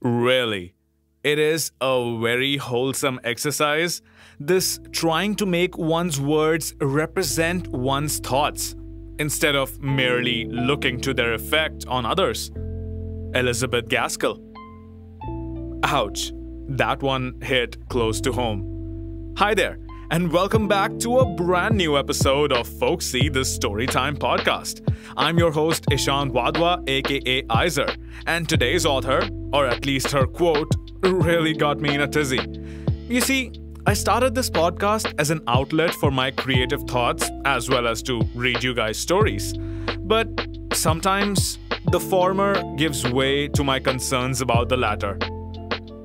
Really, it is a very wholesome exercise, this trying to make one's words represent one's thoughts instead of merely looking to their effect on others. Elizabeth Gaskell. Ouch, that one hit close to home. Hi there, and welcome back to a brand new episode of Folksy the Storytime podcast. I'm your host Ishan Wadwa, aka Izer, and today's author, or at least her quote, really got me in a tizzy. You see, I started this podcast as an outlet for my creative thoughts as well as to read you guys stories. But sometimes the former gives way to my concerns about the latter.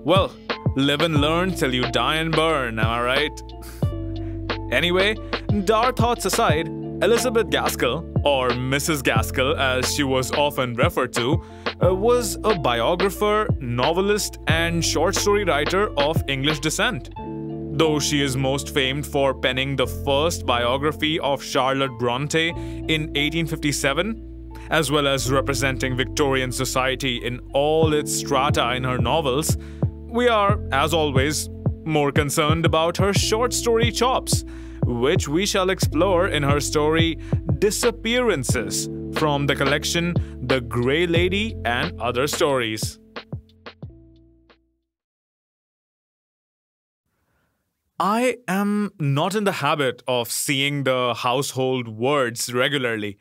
Well, live and learn till you die and burn, am I right? Anyway, Dar thoughts aside, Elizabeth Gaskell, or Mrs. Gaskell as she was often referred to, uh, was a biographer, novelist, and short story writer of English descent. Though she is most famed for penning the first biography of Charlotte Bronte in 1857, as well as representing Victorian society in all its strata in her novels, we are, as always, more concerned about her short story chops which we shall explore in her story Disappearances from the collection The Grey Lady and Other Stories. I am not in the habit of seeing the household words regularly,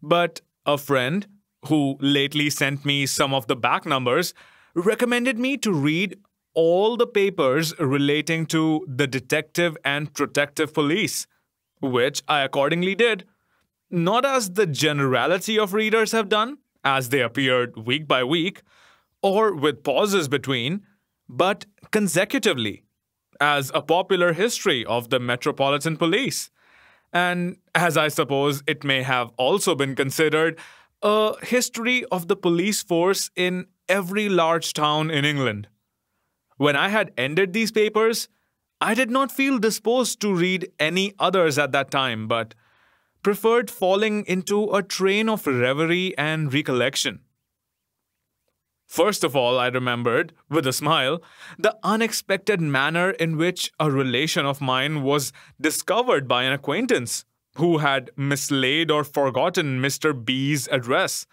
but a friend who lately sent me some of the back numbers recommended me to read all the papers relating to the detective and protective police, which I accordingly did. Not as the generality of readers have done, as they appeared week by week, or with pauses between, but consecutively, as a popular history of the Metropolitan Police. And as I suppose it may have also been considered, a history of the police force in every large town in England. When I had ended these papers, I did not feel disposed to read any others at that time, but preferred falling into a train of reverie and recollection. First of all, I remembered, with a smile, the unexpected manner in which a relation of mine was discovered by an acquaintance who had mislaid or forgotten Mr. B's address.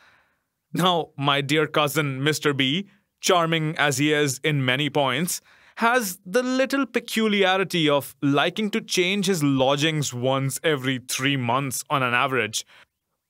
Now, my dear cousin, Mr. B, charming as he is in many points, has the little peculiarity of liking to change his lodgings once every three months on an average,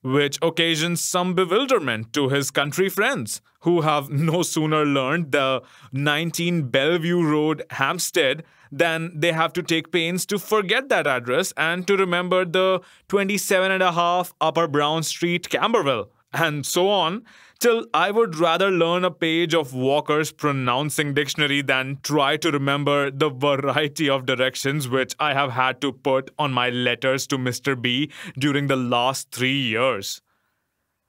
which occasions some bewilderment to his country friends, who have no sooner learned the 19 Bellevue Road, Hampstead, than they have to take pains to forget that address and to remember the 27 and a half Upper Brown Street, Camberwell, and so on, Still, I would rather learn a page of Walker's pronouncing dictionary than try to remember the variety of directions which I have had to put on my letters to Mr. B during the last three years.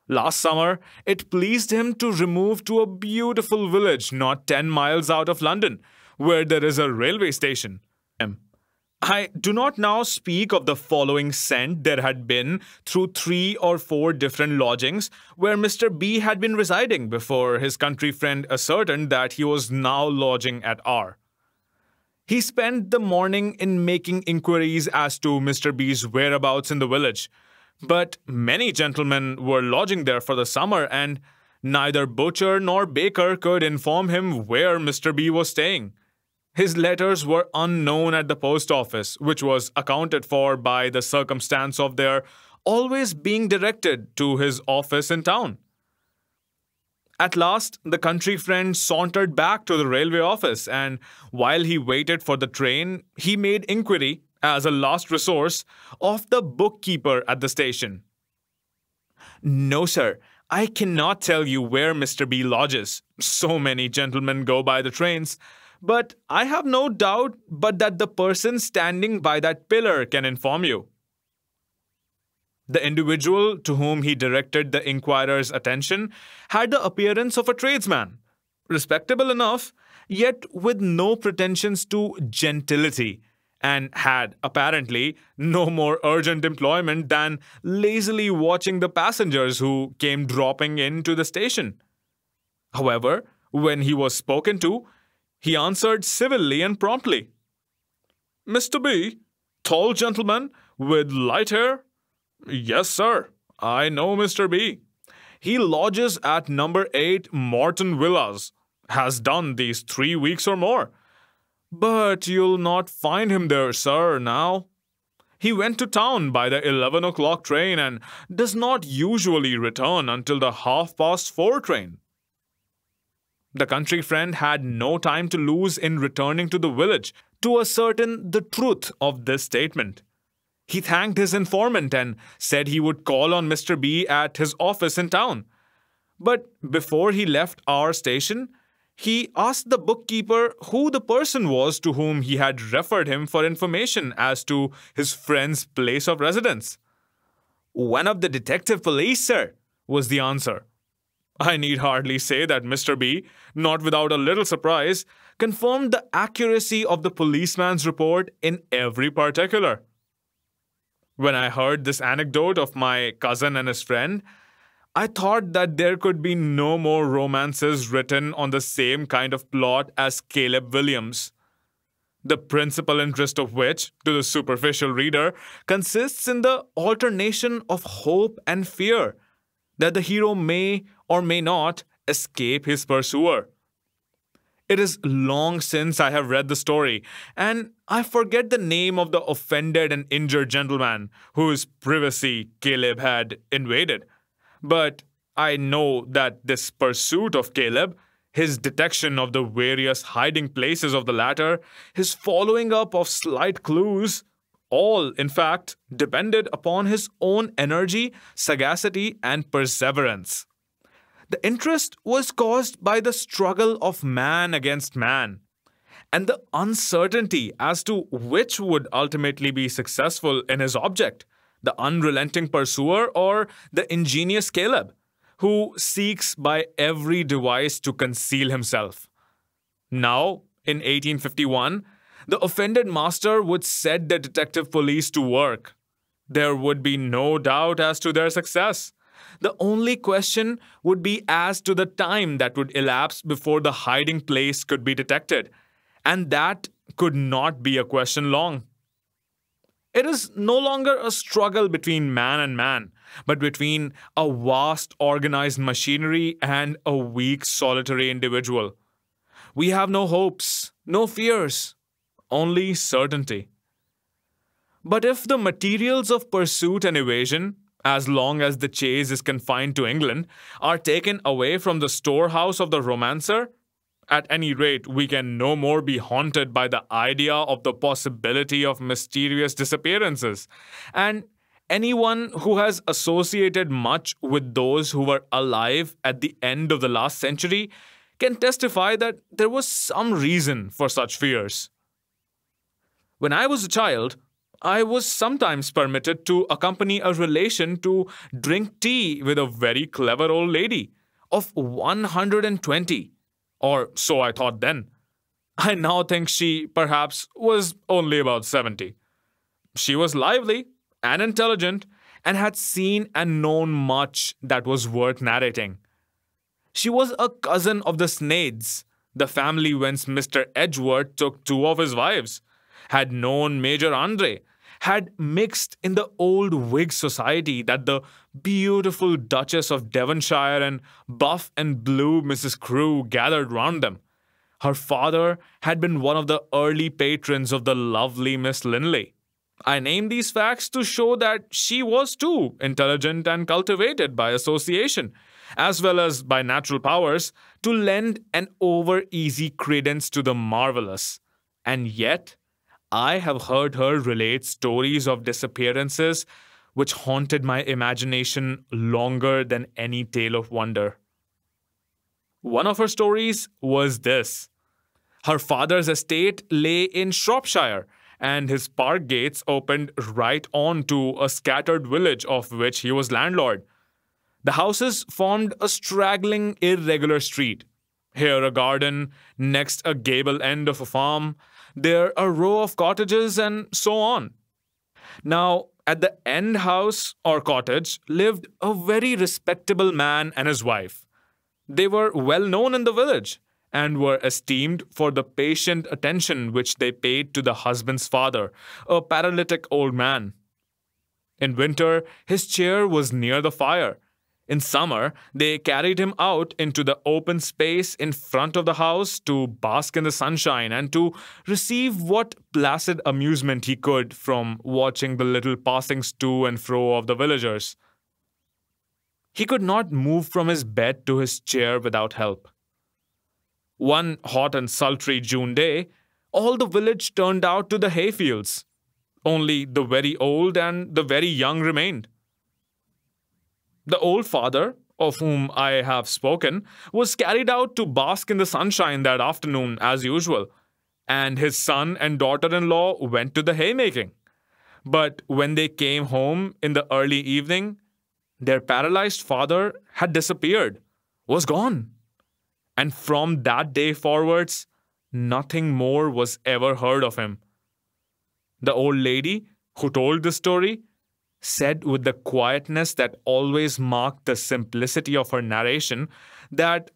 Last summer, it pleased him to remove to a beautiful village not 10 miles out of London, where there is a railway station. M. I do not now speak of the following scent there had been through three or four different lodgings where Mr. B had been residing before his country friend ascertained that he was now lodging at R. He spent the morning in making inquiries as to Mr. B's whereabouts in the village, but many gentlemen were lodging there for the summer and neither butcher nor baker could inform him where Mr. B was staying. His letters were unknown at the post office, which was accounted for by the circumstance of their always being directed to his office in town. At last, the country friend sauntered back to the railway office, and while he waited for the train, he made inquiry, as a last resource, of the bookkeeper at the station. No, sir, I cannot tell you where Mr. B lodges. So many gentlemen go by the trains but I have no doubt but that the person standing by that pillar can inform you. The individual to whom he directed the inquirer's attention had the appearance of a tradesman, respectable enough, yet with no pretensions to gentility, and had apparently no more urgent employment than lazily watching the passengers who came dropping into the station. However, when he was spoken to, he answered civilly and promptly. Mr. B, tall gentleman with light hair? Yes, sir. I know Mr. B. He lodges at number 8 Morton Villas. Has done these three weeks or more. But you'll not find him there, sir, now. He went to town by the 11 o'clock train and does not usually return until the half past four train. The country friend had no time to lose in returning to the village to ascertain the truth of this statement. He thanked his informant and said he would call on Mr. B at his office in town. But before he left our station, he asked the bookkeeper who the person was to whom he had referred him for information as to his friend's place of residence. One of the detective police, sir, was the answer. I need hardly say that Mr. B, not without a little surprise, confirmed the accuracy of the policeman's report in every particular. When I heard this anecdote of my cousin and his friend, I thought that there could be no more romances written on the same kind of plot as Caleb Williams. The principal interest of which, to the superficial reader, consists in the alternation of hope and fear that the hero may or may not escape his pursuer. It is long since I have read the story, and I forget the name of the offended and injured gentleman whose privacy Caleb had invaded. But I know that this pursuit of Caleb, his detection of the various hiding places of the latter, his following up of slight clues, all, in fact, depended upon his own energy, sagacity, and perseverance. The interest was caused by the struggle of man against man and the uncertainty as to which would ultimately be successful in his object the unrelenting pursuer or the ingenious Caleb, who seeks by every device to conceal himself. Now, in 1851, the offended master would set the detective police to work. There would be no doubt as to their success. The only question would be as to the time that would elapse before the hiding place could be detected. And that could not be a question long. It is no longer a struggle between man and man, but between a vast organized machinery and a weak solitary individual. We have no hopes, no fears, only certainty. But if the materials of pursuit and evasion, as long as the chase is confined to England, are taken away from the storehouse of the romancer, at any rate, we can no more be haunted by the idea of the possibility of mysterious disappearances. And anyone who has associated much with those who were alive at the end of the last century can testify that there was some reason for such fears. When I was a child, I was sometimes permitted to accompany a relation to drink tea with a very clever old lady of 120, or so I thought then. I now think she, perhaps, was only about 70. She was lively and intelligent and had seen and known much that was worth narrating. She was a cousin of the Snades, the family whence Mr. Edgeworth took two of his wives, had known Major Andre, had mixed in the old Whig society that the beautiful Duchess of Devonshire and buff and blue Mrs. Crewe gathered round them. Her father had been one of the early patrons of the lovely Miss Linley. I name these facts to show that she was too intelligent and cultivated by association, as well as by natural powers, to lend an over easy credence to the marvelous. And yet, I have heard her relate stories of disappearances which haunted my imagination longer than any tale of wonder. One of her stories was this her father's estate lay in Shropshire, and his park gates opened right on to a scattered village of which he was landlord. The houses formed a straggling, irregular street. Here a garden, next a gable end of a farm, there are a row of cottages and so on. Now, at the end house or cottage lived a very respectable man and his wife. They were well known in the village and were esteemed for the patient attention which they paid to the husband's father, a paralytic old man. In winter, his chair was near the fire, in summer, they carried him out into the open space in front of the house to bask in the sunshine and to receive what placid amusement he could from watching the little passings to and fro of the villagers. He could not move from his bed to his chair without help. One hot and sultry June day, all the village turned out to the hayfields. Only the very old and the very young remained the old father, of whom I have spoken, was carried out to bask in the sunshine that afternoon as usual, and his son and daughter in law went to the haymaking. But when they came home in the early evening, their paralyzed father had disappeared, was gone. And from that day forwards, nothing more was ever heard of him. The old lady who told the story said with the quietness that always marked the simplicity of her narration that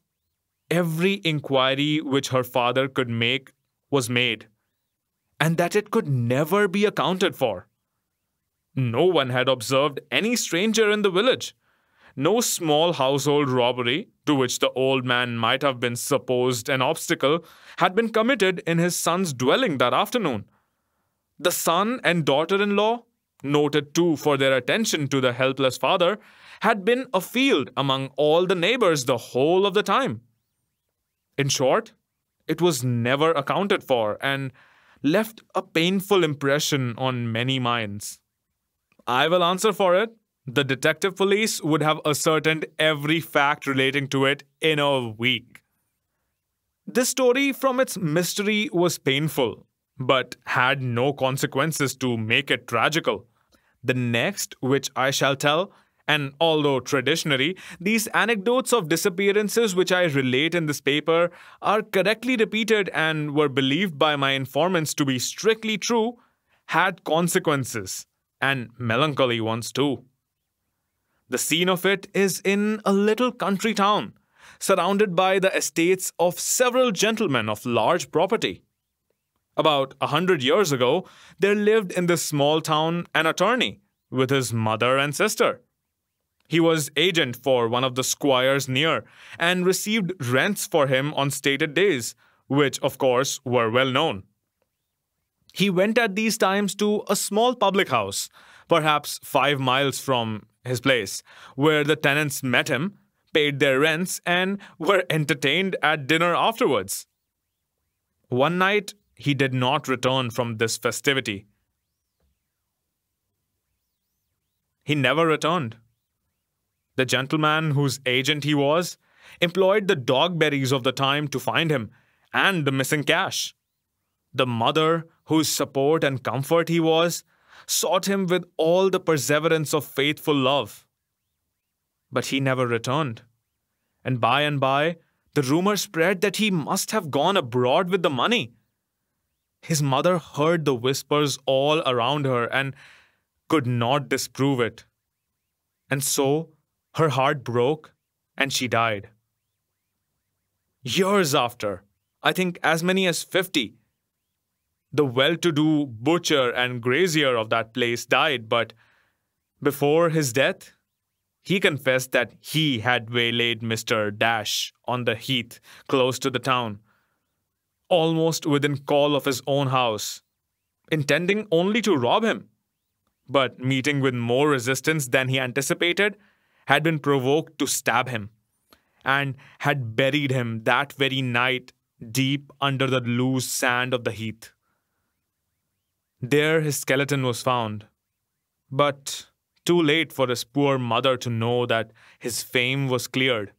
every inquiry which her father could make was made, and that it could never be accounted for. No one had observed any stranger in the village. No small household robbery, to which the old man might have been supposed an obstacle, had been committed in his son's dwelling that afternoon. The son and daughter in law noted too for their attention to the helpless father, had been afield among all the neighbors the whole of the time. In short, it was never accounted for and left a painful impression on many minds. I will answer for it. The detective police would have ascertained every fact relating to it in a week. This story, from its mystery, was painful, but had no consequences to make it tragical the next which I shall tell. And although traditionally, these anecdotes of disappearances which I relate in this paper are correctly repeated and were believed by my informants to be strictly true, had consequences, and melancholy ones too. The scene of it is in a little country town, surrounded by the estates of several gentlemen of large property about a hundred years ago, there lived in this small town an attorney with his mother and sister. He was agent for one of the squires near and received rents for him on stated days, which of course were well known. He went at these times to a small public house, perhaps five miles from his place, where the tenants met him, paid their rents, and were entertained at dinner afterwards. One night, he did not return from this festivity. He never returned. The gentleman whose agent he was employed the dogberries of the time to find him and the missing cash. The mother, whose support and comfort he was, sought him with all the perseverance of faithful love. But he never returned. And by and by, the rumor spread that he must have gone abroad with the money his mother heard the whispers all around her and could not disprove it. And so her heart broke and she died. Years after, I think as many as 50, the well to do butcher and grazier of that place died, but before his death, he confessed that he had waylaid Mr. Dash on the heath close to the town almost within call of his own house, intending only to rob him. But meeting with more resistance than he anticipated, had been provoked to stab him, and had buried him that very night deep under the loose sand of the heath. There his skeleton was found, but too late for his poor mother to know that his fame was cleared.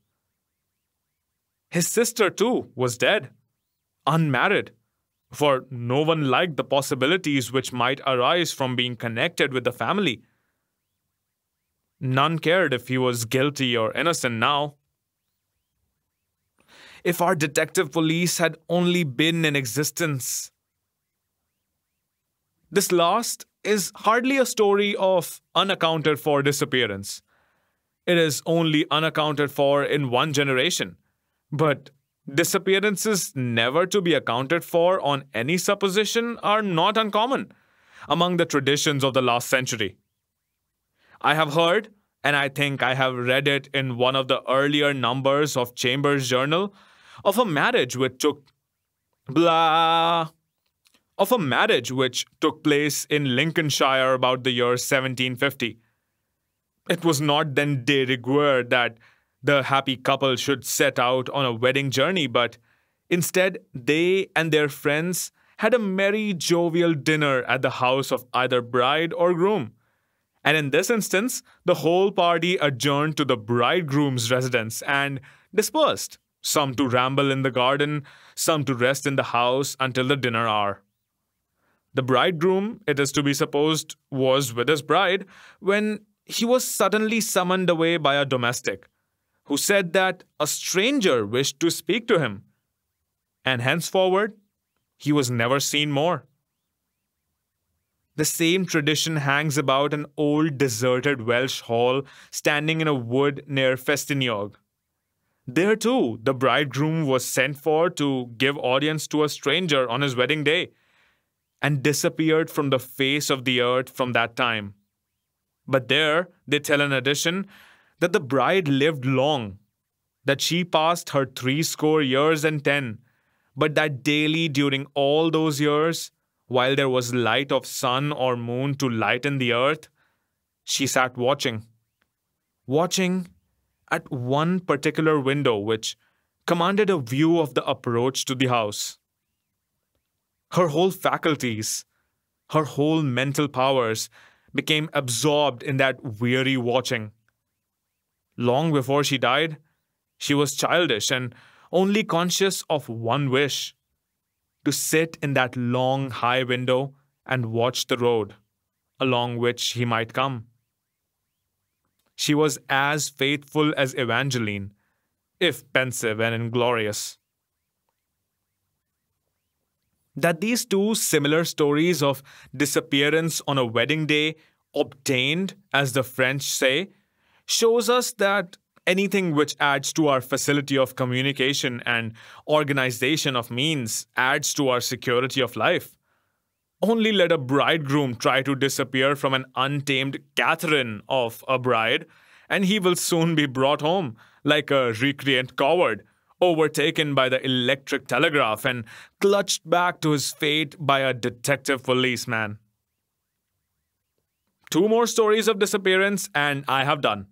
His sister, too, was dead unmarried. For no one liked the possibilities which might arise from being connected with the family. None cared if he was guilty or innocent now. If our detective police had only been in existence. This last is hardly a story of unaccounted for disappearance. It is only unaccounted for in one generation. But Disappearances never to be accounted for on any supposition are not uncommon among the traditions of the last century. I have heard, and I think I have read it in one of the earlier numbers of Chamber's journal, of a marriage which took blah of a marriage which took place in Lincolnshire about the year 1750. It was not then de rigueur that the happy couple should set out on a wedding journey, but instead, they and their friends had a merry, jovial dinner at the house of either bride or groom. And in this instance, the whole party adjourned to the bridegroom's residence and dispersed, some to ramble in the garden, some to rest in the house until the dinner hour. The bridegroom, it is to be supposed, was with his bride when he was suddenly summoned away by a domestic who said that a stranger wished to speak to him, and henceforward he was never seen more. The same tradition hangs about an old deserted Welsh hall standing in a wood near Festiniog. There too, the bridegroom was sent for to give audience to a stranger on his wedding day and disappeared from the face of the earth from that time. But there, they tell an addition, that the bride lived long, that she passed her threescore years and ten, but that daily during all those years, while there was light of sun or moon to lighten the earth, she sat watching. Watching at one particular window, which commanded a view of the approach to the house. Her whole faculties, her whole mental powers became absorbed in that weary watching long before she died, she was childish and only conscious of one wish to sit in that long, high window and watch the road along which he might come. She was as faithful as Evangeline, if pensive and inglorious. That these two similar stories of disappearance on a wedding day obtained, as the French say, shows us that anything which adds to our facility of communication and organization of means adds to our security of life. Only let a bridegroom try to disappear from an untamed Catherine of a bride, and he will soon be brought home like a recreant coward, overtaken by the electric telegraph and clutched back to his fate by a detective policeman. Two more stories of disappearance, and I have done.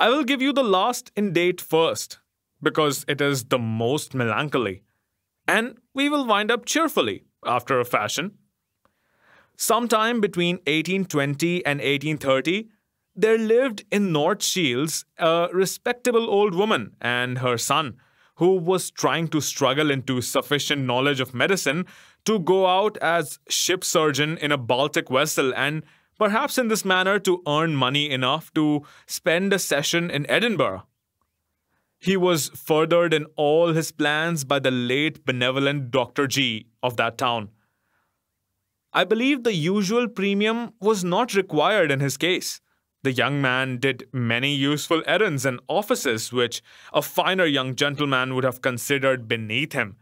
I will give you the last in date first, because it is the most melancholy. And we will wind up cheerfully, after a fashion. Sometime between 1820 and 1830, there lived in North Shields a respectable old woman and her son, who was trying to struggle into sufficient knowledge of medicine to go out as ship surgeon in a Baltic vessel and perhaps in this manner to earn money enough to spend a session in Edinburgh. He was furthered in all his plans by the late benevolent Dr. G of that town. I believe the usual premium was not required in his case. The young man did many useful errands and offices which a finer young gentleman would have considered beneath him.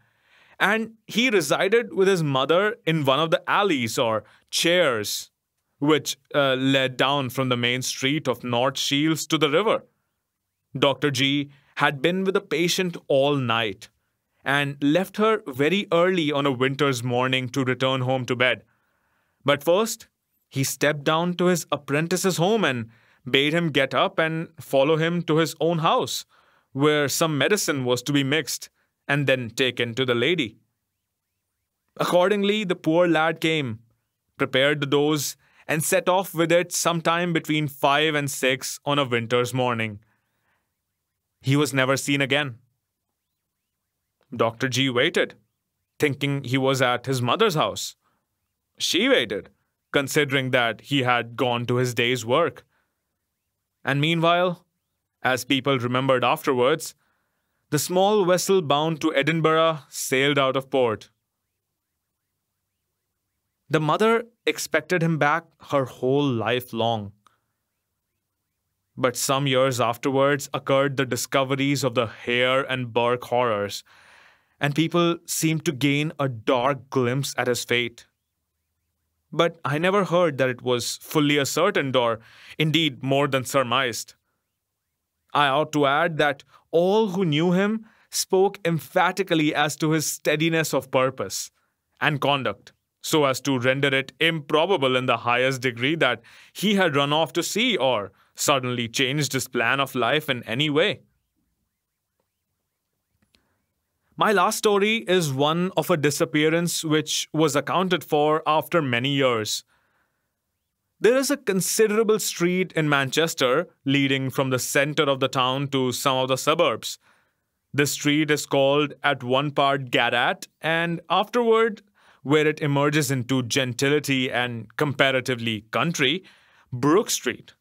And he resided with his mother in one of the alleys or chairs which uh, led down from the main street of North Shields to the river. Dr. G had been with the patient all night and left her very early on a winter's morning to return home to bed. But first, he stepped down to his apprentice's home and bade him get up and follow him to his own house, where some medicine was to be mixed and then taken to the lady. Accordingly, the poor lad came, prepared the dose, and set off with it sometime between 5 and 6 on a winter's morning. He was never seen again. Dr. G waited, thinking he was at his mother's house. She waited, considering that he had gone to his day's work. And meanwhile, as people remembered afterwards, the small vessel bound to Edinburgh sailed out of port. The mother expected him back her whole life long. But some years afterwards occurred the discoveries of the Hare and Burke horrors, and people seemed to gain a dark glimpse at his fate. But I never heard that it was fully ascertained or, indeed, more than surmised. I ought to add that all who knew him spoke emphatically as to his steadiness of purpose and conduct so as to render it improbable in the highest degree that he had run off to sea or suddenly changed his plan of life in any way. My last story is one of a disappearance which was accounted for after many years. There is a considerable street in Manchester leading from the center of the town to some of the suburbs. This street is called at one part Garratt and afterward where it emerges into gentility and comparatively country, Brook Street.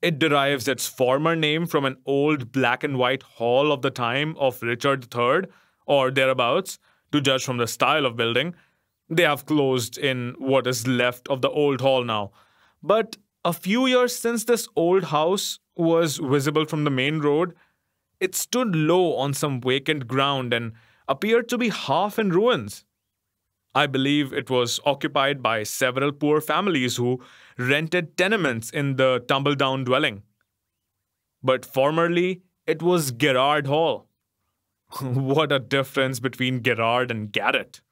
It derives its former name from an old black and white hall of the time of Richard III, or thereabouts, to judge from the style of building. They have closed in what is left of the old hall now. But a few years since this old house was visible from the main road, it stood low on some vacant ground and appeared to be half in ruins. I believe it was occupied by several poor families who rented tenements in the tumble down dwelling. But formerly, it was Gerard Hall. what a difference between Gerard and Garrett.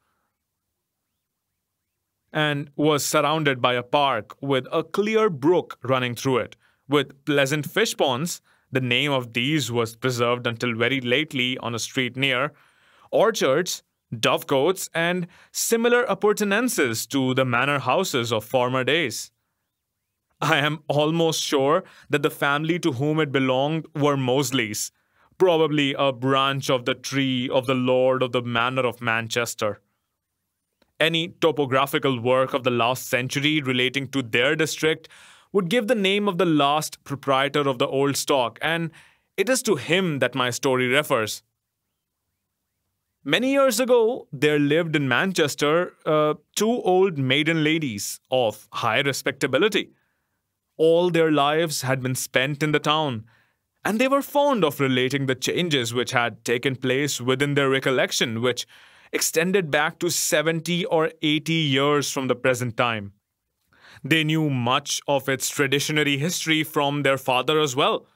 And was surrounded by a park with a clear brook running through it, with pleasant fish ponds. The name of these was preserved until very lately on a street near orchards dovecotes, and similar appurtenances to the manor houses of former days. I am almost sure that the family to whom it belonged were Mosleys, probably a branch of the tree of the Lord of the Manor of Manchester. Any topographical work of the last century relating to their district would give the name of the last proprietor of the old stock, and it is to him that my story refers. Many years ago, there lived in Manchester uh, two old maiden ladies of high respectability. All their lives had been spent in the town, and they were fond of relating the changes which had taken place within their recollection, which extended back to 70 or 80 years from the present time. They knew much of its traditionary history from their father as well,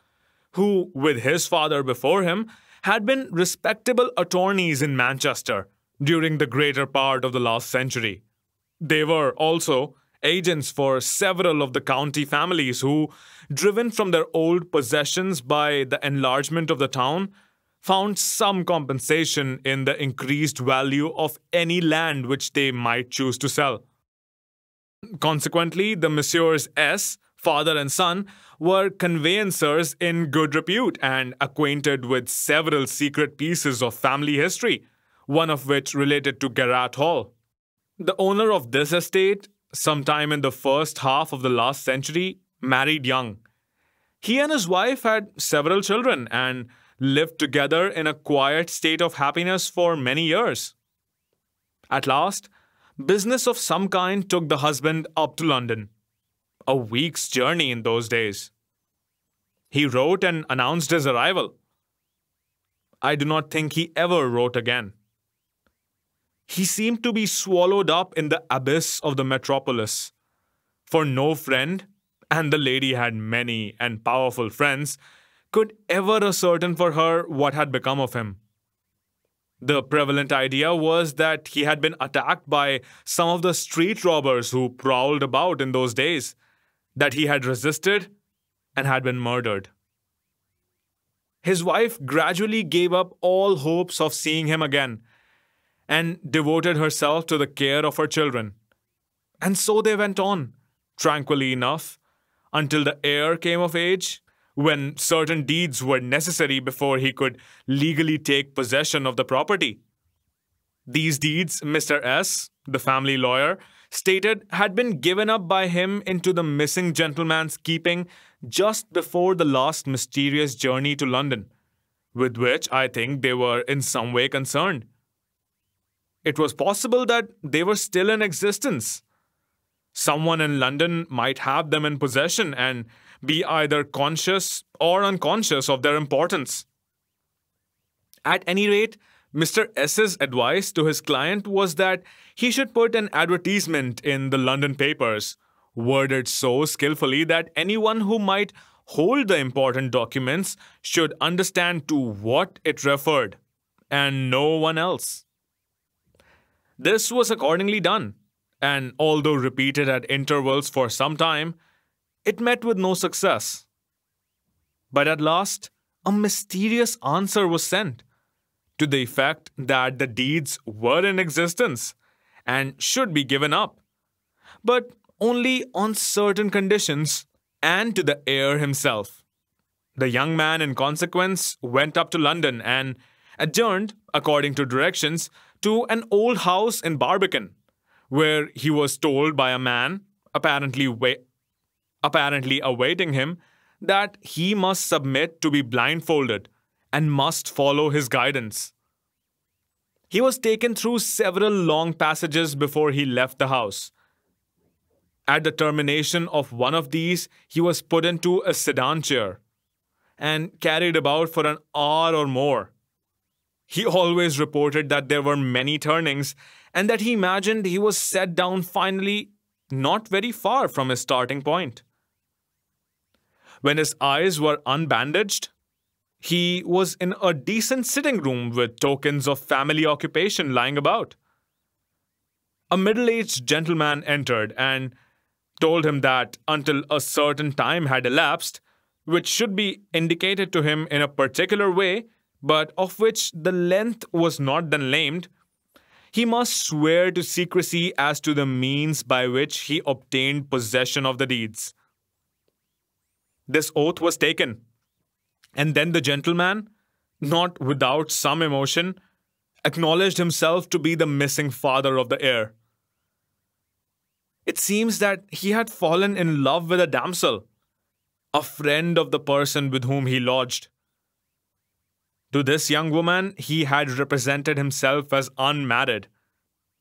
who, with his father before him, had been respectable attorneys in Manchester during the greater part of the last century. They were also agents for several of the county families who, driven from their old possessions by the enlargement of the town, found some compensation in the increased value of any land which they might choose to sell. Consequently, the Messieurs S father and son, were conveyancers in good repute and acquainted with several secret pieces of family history, one of which related to Gerrard Hall. The owner of this estate, sometime in the first half of the last century, married young. He and his wife had several children and lived together in a quiet state of happiness for many years. At last, business of some kind took the husband up to London a week's journey in those days. He wrote and announced his arrival. I do not think he ever wrote again. He seemed to be swallowed up in the abyss of the metropolis. For no friend, and the lady had many and powerful friends, could ever ascertain for her what had become of him. The prevalent idea was that he had been attacked by some of the street robbers who prowled about in those days that he had resisted and had been murdered. His wife gradually gave up all hopes of seeing him again and devoted herself to the care of her children. And so they went on, tranquilly enough, until the heir came of age, when certain deeds were necessary before he could legally take possession of the property. These deeds, Mr. S., the family lawyer, stated had been given up by him into the missing gentleman's keeping just before the last mysterious journey to London, with which I think they were in some way concerned. It was possible that they were still in existence. Someone in London might have them in possession and be either conscious or unconscious of their importance. At any rate, Mr. S's advice to his client was that he should put an advertisement in the London papers, worded so skillfully that anyone who might hold the important documents should understand to what it referred, and no one else. This was accordingly done, and although repeated at intervals for some time, it met with no success. But at last, a mysterious answer was sent to the effect that the deeds were in existence and should be given up, but only on certain conditions and to the heir himself. The young man, in consequence, went up to London and adjourned, according to directions, to an old house in Barbican, where he was told by a man, apparently, apparently awaiting him, that he must submit to be blindfolded and must follow his guidance. He was taken through several long passages before he left the house. At the termination of one of these, he was put into a sedan chair and carried about for an hour or more. He always reported that there were many turnings and that he imagined he was set down finally not very far from his starting point. When his eyes were unbandaged, he was in a decent sitting room with tokens of family occupation lying about. A middle-aged gentleman entered and told him that until a certain time had elapsed, which should be indicated to him in a particular way, but of which the length was not then named, he must swear to secrecy as to the means by which he obtained possession of the deeds. This oath was taken, and then the gentleman, not without some emotion, acknowledged himself to be the missing father of the heir. It seems that he had fallen in love with a damsel, a friend of the person with whom he lodged. To this young woman, he had represented himself as unmarried.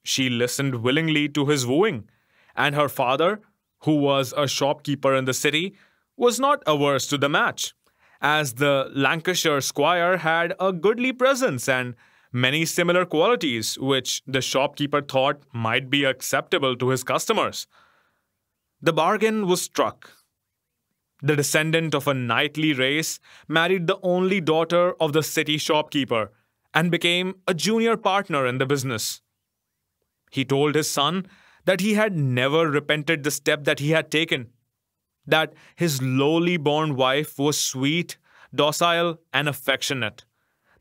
She listened willingly to his wooing, and her father, who was a shopkeeper in the city, was not averse to the match as the Lancashire squire had a goodly presence and many similar qualities which the shopkeeper thought might be acceptable to his customers. The bargain was struck. The descendant of a knightly race married the only daughter of the city shopkeeper and became a junior partner in the business. He told his son that he had never repented the step that he had taken that his lowly born wife was sweet, docile, and affectionate,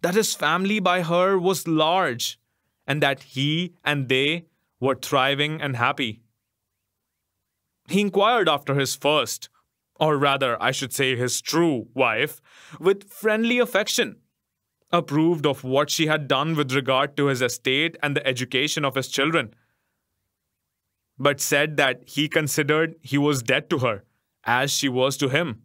that his family by her was large, and that he and they were thriving and happy. He inquired after his first, or rather, I should say, his true wife, with friendly affection, approved of what she had done with regard to his estate and the education of his children, but said that he considered he was dead to her as she was to him.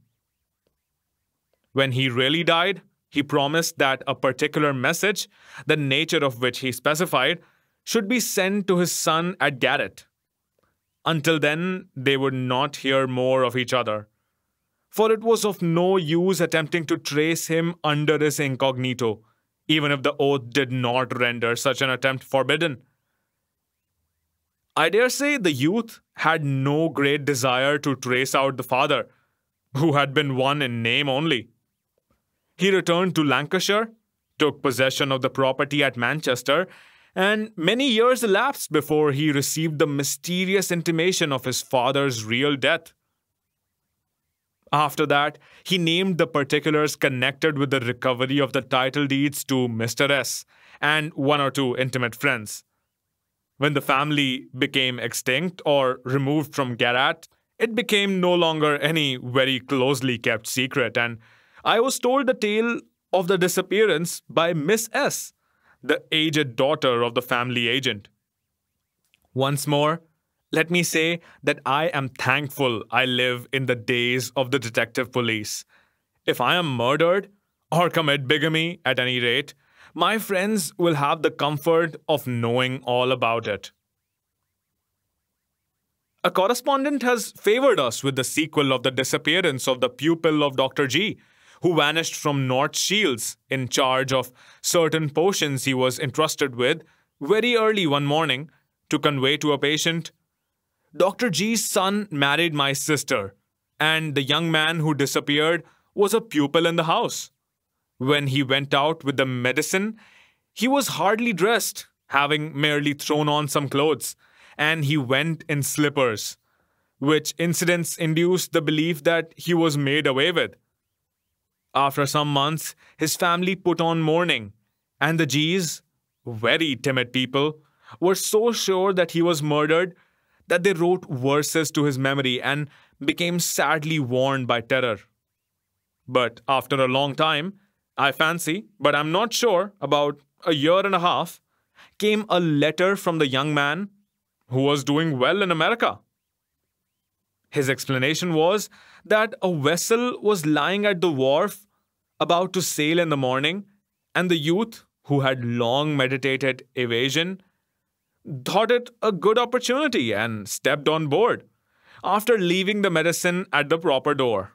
When he really died, he promised that a particular message, the nature of which he specified, should be sent to his son at Garrett. Until then, they would not hear more of each other, for it was of no use attempting to trace him under his incognito, even if the oath did not render such an attempt forbidden. I dare say the youth had no great desire to trace out the father, who had been one in name only. He returned to Lancashire, took possession of the property at Manchester, and many years elapsed before he received the mysterious intimation of his father's real death. After that, he named the particulars connected with the recovery of the title deeds to Mr. S and one or two intimate friends. When the family became extinct or removed from Gerat, it became no longer any very closely kept secret, and I was told the tale of the disappearance by Miss S., the aged daughter of the family agent. Once more, let me say that I am thankful I live in the days of the detective police. If I am murdered, or commit bigamy at any rate, my friends will have the comfort of knowing all about it. A correspondent has favored us with the sequel of the disappearance of the pupil of Dr. G, who vanished from North Shields in charge of certain potions he was entrusted with very early one morning to convey to a patient. Dr. G's son married my sister, and the young man who disappeared was a pupil in the house. When he went out with the medicine, he was hardly dressed, having merely thrown on some clothes, and he went in slippers, which incidents induced the belief that he was made away with. After some months, his family put on mourning, and the G's, very timid people, were so sure that he was murdered that they wrote verses to his memory and became sadly worn by terror. But after a long time, I fancy, but I'm not sure, about a year and a half, came a letter from the young man who was doing well in America. His explanation was that a vessel was lying at the wharf about to sail in the morning, and the youth, who had long meditated evasion, thought it a good opportunity and stepped on board after leaving the medicine at the proper door.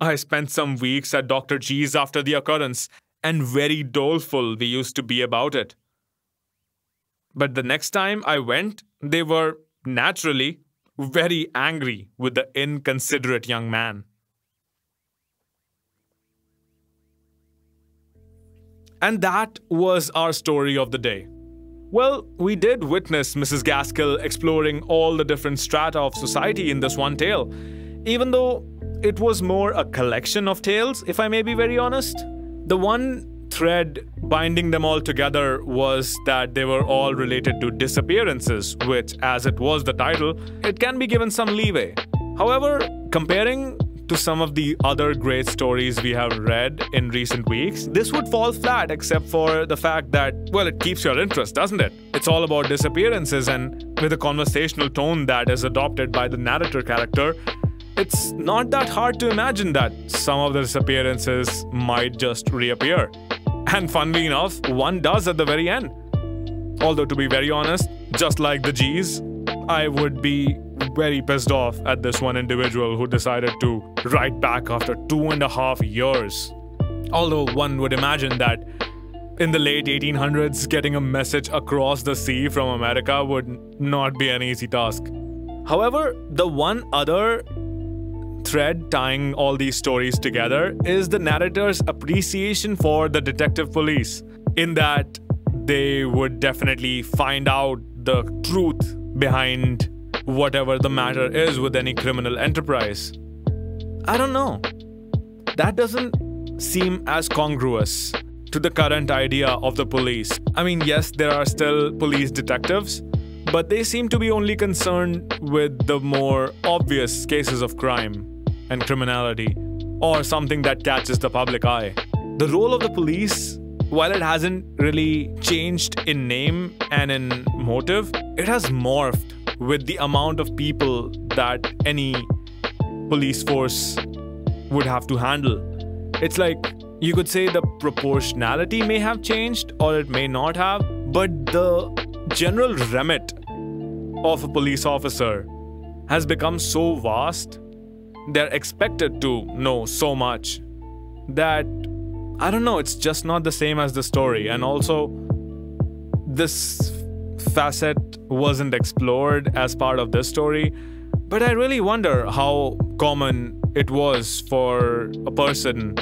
I spent some weeks at Dr. G's after the occurrence, and very doleful we used to be about it. But the next time I went, they were, naturally, very angry with the inconsiderate young man. And that was our story of the day. Well, we did witness Mrs. Gaskell exploring all the different strata of society in this one tale, even though it was more a collection of tales, if I may be very honest. The one thread binding them all together was that they were all related to disappearances, which, as it was the title, it can be given some leeway. However, comparing to some of the other great stories we have read in recent weeks, this would fall flat except for the fact that, well, it keeps your interest, doesn't it? It's all about disappearances, and with a conversational tone that is adopted by the narrator character, it's not that hard to imagine that some of the disappearances might just reappear. And funnily enough, one does at the very end. Although, to be very honest, just like the G's, I would be very pissed off at this one individual who decided to write back after two and a half years. Although one would imagine that in the late 1800s, getting a message across the sea from America would not be an easy task. However, the one other thread tying all these stories together is the narrator's appreciation for the detective police, in that they would definitely find out the truth behind whatever the matter is with any criminal enterprise. I don't know. That doesn't seem as congruous to the current idea of the police. I mean, yes, there are still police detectives, but they seem to be only concerned with the more obvious cases of crime and criminality, or something that catches the public eye. The role of the police, while it hasn't really changed in name and in motive, it has morphed with the amount of people that any police force would have to handle. It's like you could say the proportionality may have changed or it may not have, but the general remit of a police officer has become so vast they're expected to know so much that I don't know, it's just not the same as the story. And also, this facet wasn't explored as part of this story. But I really wonder how common it was for a person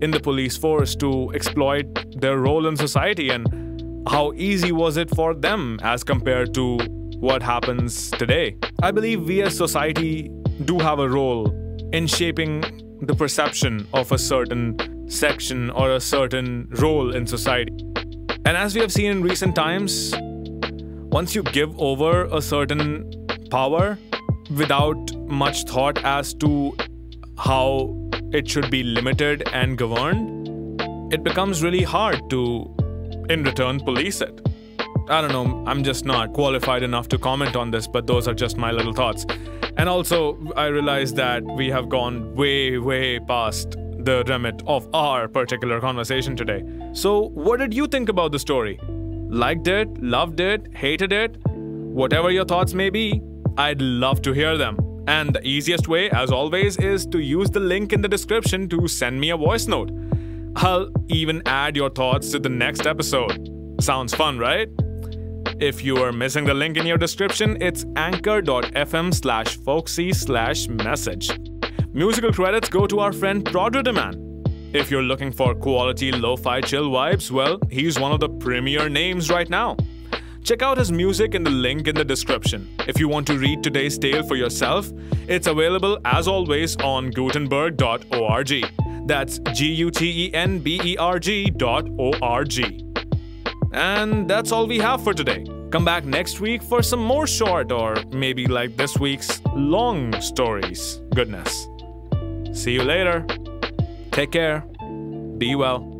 in the police force to exploit their role in society and how easy was it for them as compared to what happens today. I believe we as society do have a role in shaping the perception of a certain section or a certain role in society. And as we have seen in recent times, once you give over a certain power without much thought as to how it should be limited and governed, it becomes really hard to, in return, police it. I don't know, I'm just not qualified enough to comment on this, but those are just my little thoughts. And also, I realize that we have gone way, way past the remit of our particular conversation today. So, what did you think about the story? Liked it, loved it, hated it? Whatever your thoughts may be, I'd love to hear them. And the easiest way, as always, is to use the link in the description to send me a voice note. I'll even add your thoughts to the next episode. Sounds fun, right? If you are missing the link in your description, it's anchor.fm slash folksy slash message. Musical credits go to our friend Prodidaman. If you're looking for quality lo-fi chill vibes, well, he's one of the premier names right now. Check out his music in the link in the description. If you want to read today's tale for yourself, it's available as always on gutenberg.org. That's G U T E N B E R G dot O R G. And that's all we have for today. Come back next week for some more short or maybe like this week's long stories. Goodness. See you later. Take care. Be well.